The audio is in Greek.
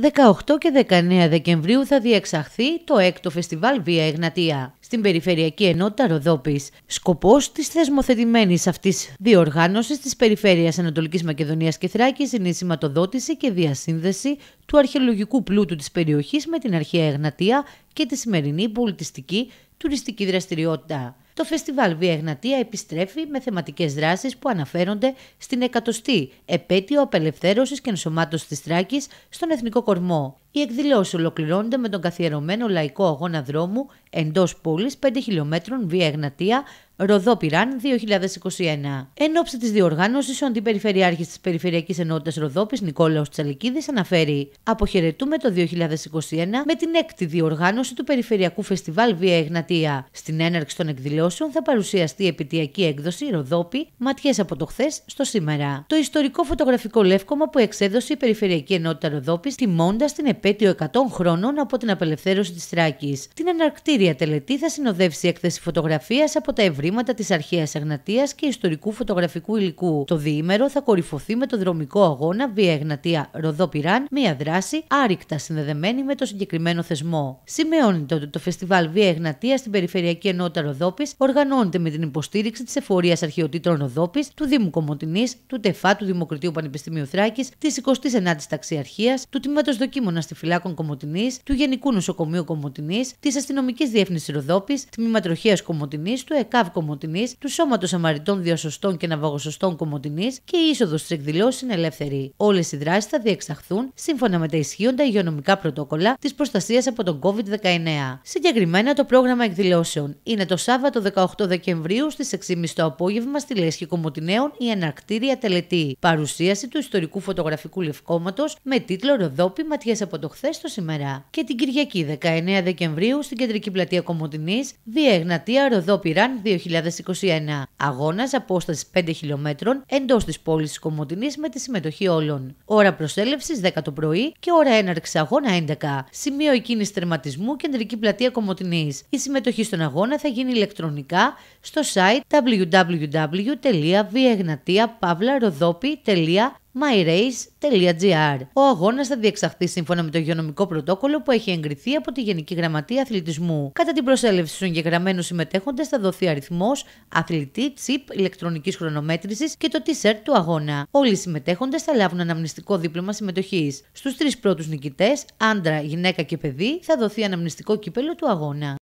18 και 19 Δεκεμβρίου θα διεξαχθεί το 6ο Φεστιβάλ Βία Εγνατία στην Περιφερειακή Ενότητα Ροδόπης. Σκοπός της θεσμοθετημένης αυτής διοργάνωσης της Περιφέρειας Ανατολικής Μακεδονίας και Θράκης είναι η σηματοδότηση και διασύνδεση του αρχαιολογικού πλούτου της περιοχής με την αρχαία Εγνατία και τη σημερινή πολιτιστική τουριστική δραστηριότητα. Το φεστιβάλ Βία Εγνατία επιστρέφει με θεματικές δράσεις που αναφέρονται στην εκατοστή επέτειο απελευθέρωσης και ενσωμάτωσης της Τράκης στον Εθνικό Κορμό. Οι εκδηλώσεις ολοκληρώνονται με τον καθιερωμένο λαϊκό αγώνα δρόμου εντός πόλης 5 χιλιόμετρων βία Εγνατία, Ροδό Πυράν 2021. Εν ώψη της διοργάνωσης, ο αντιπεριφερειάρχης της Περιφερειακής Ενότητας Ροδόπης Νικόλαος Τσαλικίδης αναφέρει: Αποχαιρετούμε το 2021 με την έκτη διοργάνωση του Περιφερειακού Φεστιβάλ Βία Εγνατία. Στην έναρξη των εκδηλώσεων θα παρουσιαστεί η επιτυακή έκδοση Ροδόπη Ματιές από το χθες στο σήμερα. Το ιστορικό φωτογραφικό λεύκομα που εξέδωσε η Περιφερειακή Ενότητα Ροδόπης τιμώντας την επέτειο 100 χρόνων από την απελευθέρωση της Θράκης. Την αναρκτήρια τελετή θα συνοδεύσει η έκθεση φωτογραφίας από τα ευρήματα της αρχαίας Εγνατεία και ιστορικού φωτογραφικού υλικού. Το διήμερο θα κορυφωθεί με το δρομικό αγώνα Βία Εγνατεία Ροδόπυραν, μια δράση άρρηκτα συνδεδεμένη με το συγκεκριμένο θεσμό. Σημειώνεται ότι το φεστιβάλ Βία Εγνατεία στην Περιφερειακή Ενότητα Ροδόπης οργανώνεται με την υποστήριξη της Εφορίας Αρχαιοτήτων Ροδόπης, του Δήμου Κομωτινής, του ΤΕΦΑ, του Δημοκρατίου Πανεπιστημίου Θράκης, της 29η Ταξιαρχίας, του Τμήματος Δοκίμωνα στη Φυλάκων Κομωτινής, του Γενικού Νοσοκομείου Κομωτινής, της Αστυνομικής Διεύθυνσης Ροδόπης, Τμήματροχία Κομωτινής, του ΕΚΑΒ Κομωτινής, του Σώματος Αμαριτών Διασωστών και Ναυαγοσωστών Κομωτινής και η είσοδος στις εκδηλώσεις είναι ελεύθερη. Όλες οι δράσεις θα διεξαχθούν σύμφωνα με τα ισχύοντα υγειονομικά πρωτόκολλα της προστασίας από τον COVID-19. Συγκεκριμένα το πρόγραμμα εκδηλώσεων είναι το Σάββατο 18 Δεκεμβρίου στις 6.30 το απόγευμα στη Λέσχη Κομωτινέων η Αναρκτήρια τελετή. Παρουσίαση του ιστορικού φωτογραφικού λευκόματος με τίτλο Ροδόπη Ματιές από το χθες το σήμερα και την Κυριακή 19 Δεκεμβρίου στην κεντρική πλατεία Κομωτινής, διεγνατία Ροδό Πυράν 2021. Αγώνας απόστασης 5 χιλιόμετρων εντός της πόλης της με τη συμμετοχή όλων. Ώρα προσέλευσης 10 το πρωί και ώρα έναρξης αγώνα 11. Σημείο εκείνη τερματισμού κεντρική πλατεία Κομωτινής. Η συμμετοχή στον αγώνα θα γίνει ηλεκτρονικά στο site www.viegnatia.pavlarodopi.com myrace.gr. Ο αγώνας θα διεξαχθεί σύμφωνα με το υγειονομικό πρωτόκολλο που έχει εγκριθεί από τη Γενική Γραμματεία Αθλητισμού. Κατά την προσέλευση των εγγεγραμμένων συμμετέχοντες θα δοθεί αριθμός, αθλητή, τσιπ ηλεκτρονικής χρονομέτρησης και το t-shirt του αγώνα. Όλοι οι συμμετέχοντες θα λάβουν αναμνηστικό δίπλωμα συμμετοχής. Στους τρεις πρώτους νικητές, άντρα, γυναίκα και παιδί, θα δοθεί αναμνηστικό κύπελο του αγώνα.